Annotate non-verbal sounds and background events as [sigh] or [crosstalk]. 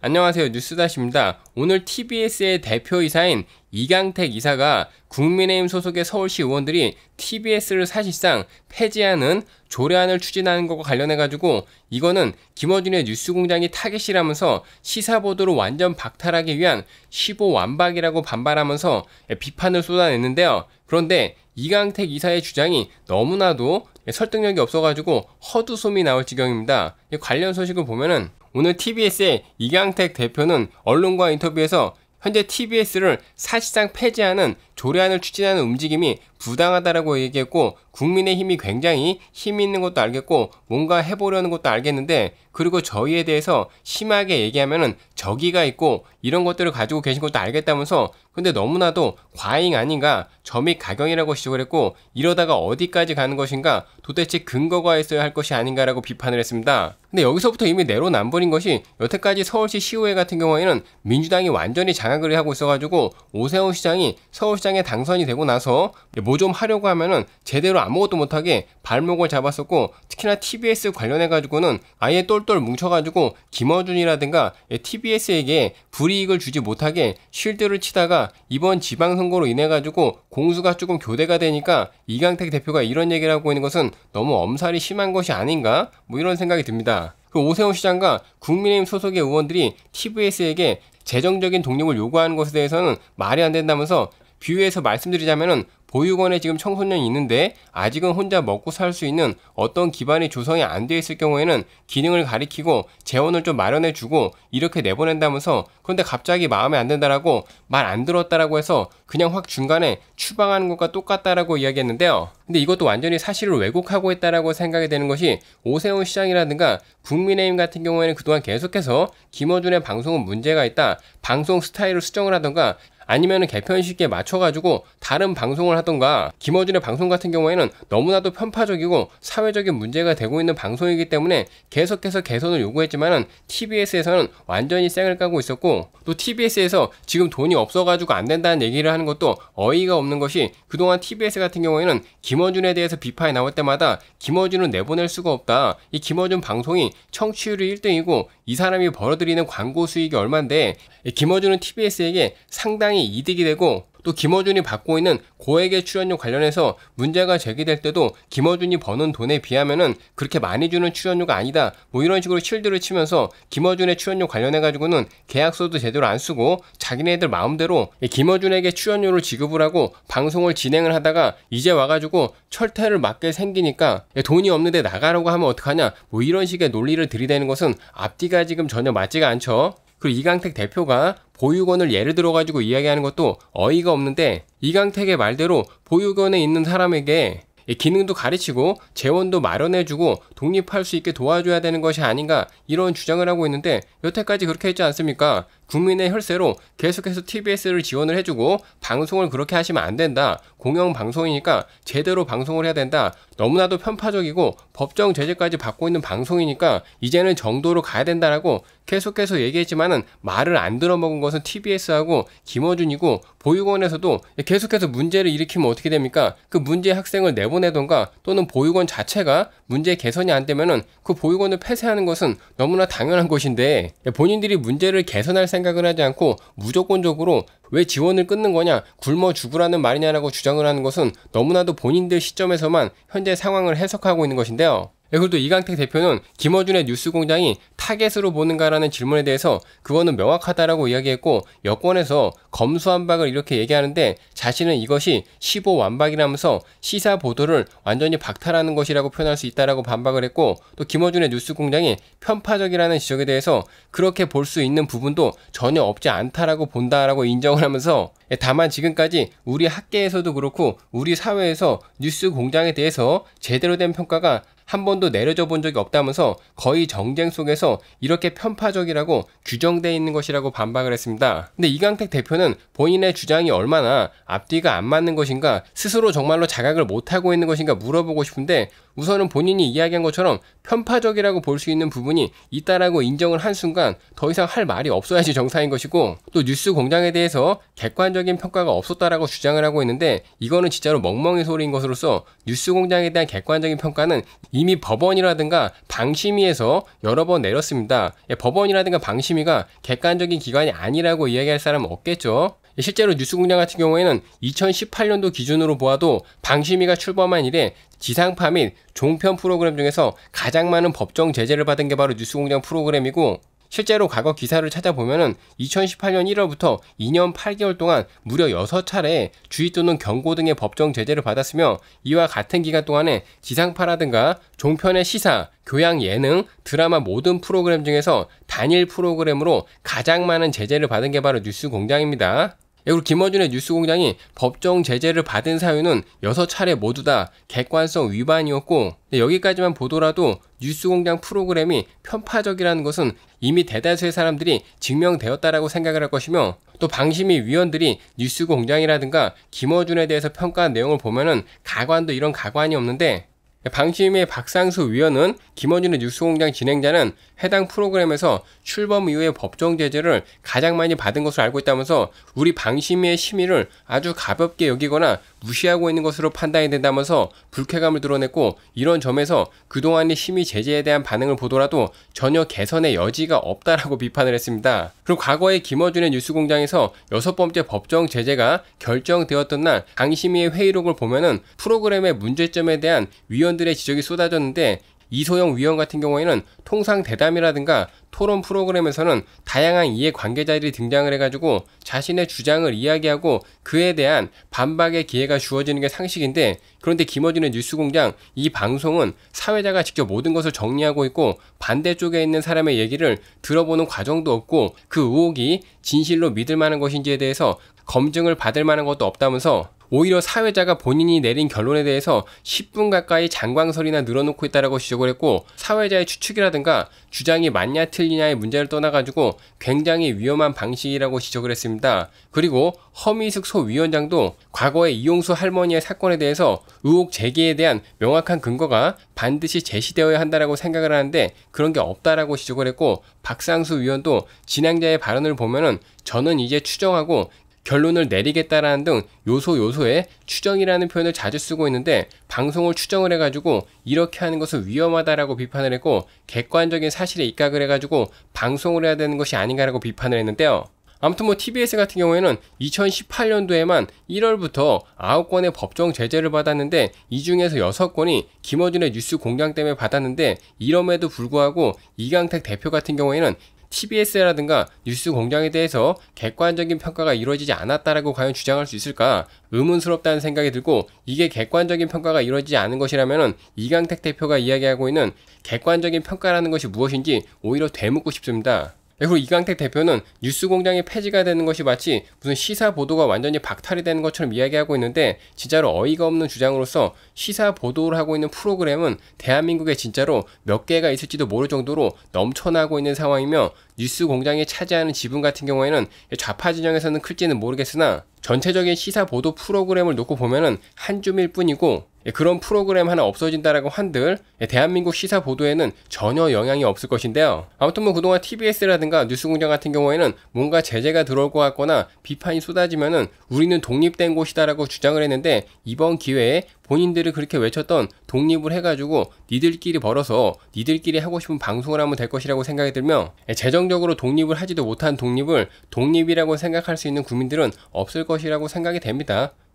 안녕하세요 뉴스다시입니다. 오늘 TBS의 대표이사인 이강택 이사가 국민의힘 소속의 서울시 의원들이 TBS를 사실상 폐지하는 조례안을 추진하는 것과 관련해가지고 이거는 김어준의 뉴스공장이 타겟이라면서 시사보도를 완전 박탈하기 위한 15완박이라고 반발하면서 비판을 쏟아냈는데요. 그런데 이강택 이사의 주장이 너무나도 설득력이 없어가지고 허드솜이 나올 지경입니다. 관련 소식을 보면은 오늘 TBS의 이강택 대표는 언론과 인터뷰에서 현재 TBS를 사실상 폐지하는 조례안을 추진하는 움직임이 부당하다라고 얘기했고 국민의 힘이 굉장히 힘이 있는 것도 알겠고 뭔가 해보려는 것도 알겠는데 그리고 저희에 대해서 심하게 얘기하면은 적의가 있고 이런 것들을 가지고 계신 것도 알겠다면서 근데 너무나도 과잉 아닌가 점이 가경이라고 지적을 했고 이러다가 어디까지 가는 것인가 도대체 근거가 있어야 할 것이 아닌가라고 비판을 했습니다. 근데 여기서부터 이미 내로남불인 것이 여태까지 서울시 시의회 같은 경우에는 민주당이 완전히 장악을 하고 있어가지고 오세훈 시장이 서울시장 시장에 당선이 되고 나서 뭐 좀 하려고 하면은 제대로 아무것도 못하게 발목을 잡았었고 특히나 TBS 관련해 가지고는 아예 똘똘 뭉쳐가지고 김어준이라든가 TBS에게 불이익을 주지 못하게 쉴드를 치다가 이번 지방선거로 인해 가지고 공수가 조금 교대가 되니까 이강택 대표가 이런 얘기를 하고 있는 것은 너무 엄살이 심한 것이 아닌가 뭐 이런 생각이 듭니다. 그 오세훈 시장과 국민의힘 소속의 의원들이 TBS에게 재정적인 독립을 요구하는 것에 대해서는 말이 안 된다면서 비유해서 말씀드리자면은 보육원에 지금 청소년이 있는데 아직은 혼자 먹고 살 수 있는 어떤 기반이 조성이 안 되어 있을 경우에는 기능을 가리키고 재원을 좀 마련해 주고 이렇게 내보낸다면서 그런데 갑자기 마음에 안 든다라고 말 안 들었다라고 해서 그냥 확 중간에 추방하는 것과 똑같다라고 이야기했는데요. 근데 이것도 완전히 사실을 왜곡하고 있다라고 생각이 되는 것이 오세훈 시장이라든가 국민의힘 같은 경우에는 그동안 계속해서 김어준의 방송은 문제가 있다. 방송 스타일을 수정을 하던가 아니면 개편 시기에 맞춰가지고 다른 방송을 하던가 김어준의 방송 같은 경우에는 너무나도 편파적이고 사회적인 문제가 되고 있는 방송이기 때문에 계속해서 개선을 요구했지만은 TBS에서는 완전히 쌩을 까고 있었고 또 TBS에서 지금 돈이 없어가지고 안 된다는 얘기를 하는 것도 어이가 없는 것이 그동안 TBS 같은 경우에는 김어준에 대해서 비판이 나올 때마다 김어준은 내보낼 수가 없다. 이 김어준 방송이 청취율이 1등이고 이 사람이 벌어들이는 광고 수익이 얼만데 김어준은 TBS에게 상당히 상당히 이득이 되고 또 김어준이 받고 있는 고액의 출연료 관련해서 문제가 제기될 때도 김어준이 버는 돈에 비하면은 그렇게 많이 주는 출연료가 아니다. 뭐 이런 식으로 실드를 치면서 김어준의 출연료 관련해 가지고는 계약서도 제대로 안 쓰고 자기네들 마음대로 김어준에게 출연료를 지급을 하고 방송을 진행을 하다가 이제 와가지고 철퇴를 맞게 생기니까 예, 돈이 없는데 나가라고 하면 어떡하냐 뭐 이런 식의 논리를 들이대는 것은 앞뒤가 지금 전혀 맞지가 않죠. 그리고 이강택 대표가 보육원을 예를 들어 가지고 이야기하는 것도 어이가 없는데 이강택의 말대로 보육원에 있는 사람에게 기능도 가르치고 재원도 마련해주고 독립할 수 있게 도와줘야 되는 것이 아닌가 이런 주장을 하고 있는데 여태까지 그렇게 했지 않습니까? 국민의 혈세로 계속해서 TBS를 지원을 해주고 방송을 그렇게 하시면 안 된다. 공영 방송이니까 제대로 방송을 해야 된다. 너무나도 편파적이고 법정 제재까지 받고 있는 방송이니까 이제는 정도로 가야 된다라고 계속해서 얘기했지만은 말을 안 들어먹은 것은 TBS하고 김어준이고 보육원에서도 계속해서 문제를 일으키면 어떻게 됩니까? 그 문제 학생을 내보내던가 또는 보육원 자체가 문제 개선이 안 되면은 그 보육원을 폐쇄하는 것은 너무나 당연한 것인데 본인들이 문제를 개선할 생각 생각을 하지 않고 무조건적으로 왜 지원을 끊는 거냐, 굶어 죽으라는 말이냐라고 주장을 하는 것은 너무나도 본인들 시점에서만 현재 상황을 해석하고 있는 것인데요. 그리고 또 이강택 대표는 김어준의 뉴스공장이 타겟으로 보는가라는 질문에 대해서 그거는 명확하다라고 이야기했고 여권에서 검수완박을 이렇게 얘기하는데 자신은 이것이 15완박이라면서 시사 보도를 완전히 박탈하는 것이라고 표현할 수 있다라고 반박을 했고 또 김어준의 뉴스공장이 편파적이라는 지적에 대해서 그렇게 볼 수 있는 부분도 전혀 없지 않다라고 본다라고 인정을 하면서 예, 다만 지금까지 우리 학계에서도 그렇고 우리 사회에서 뉴스공장에 대해서 제대로 된 평가가 한 번도 내려져 본 적이 없다면서 거의 정쟁 속에서 이렇게 편파적이라고 규정돼 있는 것이라고 반박을 했습니다. 근데 이강택 대표는 본인의 주장이 얼마나 앞뒤가 안 맞는 것인가 스스로 정말로 자각을 못하고 있는 것인가 물어보고 싶은데 우선은 본인이 이야기한 것처럼 편파적이라고 볼 수 있는 부분이 있다라고 인정을 한 순간 더 이상 할 말이 없어야지 정상인 것이고 또 뉴스 공장에 대해서 객관적인 평가가 없었다라고 주장을 하고 있는데 이거는 진짜로 멍멍이 소리인 것으로서 뉴스 공장에 대한 객관적인 평가는 이미 법원이라든가 방심위에서 여러 번 내렸습니다. 예, 법원이라든가 방심위가 객관적인 기관이 아니라고 이야기할 사람은 없겠죠. 예, 실제로 뉴스공장 같은 경우에는 2018년도 기준으로 보아도 방심위가 출범한 이래 지상파 및 종편 프로그램 중에서 가장 많은 법정 제재를 받은 게 바로 뉴스공장 프로그램이고 실제로 과거 기사를 찾아보면은 2018년 1월부터 2년 8개월 동안 무려 6차례 주의 또는 경고 등의 법정 제재를 받았으며 이와 같은 기간 동안에 지상파라든가 종편의 시사, 교양 예능, 드라마 모든 프로그램 중에서 단일 프로그램으로 가장 많은 제재를 받은 게 바로 뉴스 공장입니다. 그리고 김어준의 뉴스공장이 법정 제재를 받은 사유는 6차례 모두 다 객관성 위반이었고 여기까지만 보더라도 뉴스공장 프로그램이 편파적이라는 것은 이미 대다수의 사람들이 증명되었다라고 생각을 할 것이며 또 방심위 위원들이 뉴스공장이라든가 김어준에 대해서 평가한 내용을 보면은 가관도 이런 가관이 없는데 방심의 박상수 위원은 김원준의 뉴스공장 진행자는 해당 프로그램에서 출범 이후에 법정 제재를 가장 많이 받은 것으로 알고 있다면서 우리 방심의 심의를 아주 가볍게 여기거나 무시하고 있는 것으로 판단이 된다면서 불쾌감을 드러냈고 이런 점에서 그동안의 심의 제재에 대한 반응을 보더라도 전혀 개선의 여지가 없다라고 [laughs] 비판을 했습니다. 그리고 과거에 김어준의 뉴스공장에서 여섯 번째 법정 제재가 결정되었던 날강심의 회의록을 보면은 프로그램의 문제점에 대한 위원들의 지적이 쏟아졌는데 이소영 위원 같은 경우에는 통상 대담이라든가 토론 프로그램에서는 다양한 이해 관계자들이 등장을 해가지고 자신의 주장을 이야기하고 그에 대한 반박의 기회가 주어지는 게 상식인데 그런데 김어준의 뉴스공장 이 방송은 사회자가 직접 모든 것을 정리하고 있고 반대쪽에 있는 사람의 얘기를 들어보는 과정도 없고 그 의혹이 진실로 믿을 만한 것인지에 대해서 검증을 받을 만한 것도 없다면서 오히려 사회자가 본인이 내린 결론에 대해서 10분 가까이 장광설이나 늘어놓고 있다라고 지적을 했고 사회자의 추측이라든가 주장이 맞냐 틀리냐의 문제를 떠나가지고 굉장히 위험한 방식이라고 지적을 했습니다. 그리고 허미숙 소 위원장도 과거의 이용수 할머니의 사건에 대해서 의혹 제기에 대한 명확한 근거가 반드시 제시되어야 한다라고 생각을 하는데 그런 게 없다라고 지적을 했고 박상수 위원도 진행자의 발언을 보면은 저는 이제 추정하고 결론을 내리겠다라는 등 요소 요소에 추정이라는 표현을 자주 쓰고 있는데 방송을 추정을 해가지고 이렇게 하는 것은 위험하다라고 비판을 했고 객관적인 사실에 입각을 해가지고 방송을 해야 되는 것이 아닌가라고 비판을 했는데요. 아무튼 뭐 TBS 같은 경우에는 2018년도에만 1월부터 9건의 법정 제재를 받았는데 이 중에서 6건이 김어준의 뉴스 공장 때문에 받았는데 이럼에도 불구하고 이강택 대표 같은 경우에는 TBS라든가 뉴스 공장에 대해서 객관적인 평가가 이루어지지 않았다라고 과연 주장할 수 있을까? 의문스럽다는 생각이 들고 이게 객관적인 평가가 이루어지지 않은 것이라면 이강택 대표가 이야기하고 있는 객관적인 평가라는 것이 무엇인지 오히려 되묻고 싶습니다. 그리고 이강택 대표는 뉴스공장이 폐지가 되는 것이 마치 무슨 시사 보도가 완전히 박탈이 되는 것처럼 이야기하고 있는데 진짜로 어이가 없는 주장으로서 시사 보도를 하고 있는 프로그램은 대한민국에 진짜로 몇 개가 있을지도 모를 정도로 넘쳐나고 있는 상황이며 뉴스공장이 차지하는 지분 같은 경우에는 좌파 진영에서는 클지는 모르겠으나 전체적인 시사 보도 프로그램을 놓고 보면은 한 줌일 뿐이고 예, 그런 프로그램 하나 없어진다라고 한들 예, 대한민국 시사 보도에는 전혀 영향이 없을 것인데요. 아무튼 뭐 그동안 TBS라든가 뉴스공장 같은 경우에는 뭔가 제재가 들어올 것 같거나 비판이 쏟아지면은 우리는 독립된 곳이다라고 주장을 했는데 이번 기회에 본인들이 그렇게 외쳤던 독립을 해가지고 니들끼리 벌어서 니들끼리 하고 싶은 방송을 하면 될 것이라고 생각이 들며 예, 재정적으로 독립을 하지도 못한 독립을 독립이라고 생각할 수 있는 국민들은 없을 것이라고 생각이 됩니다.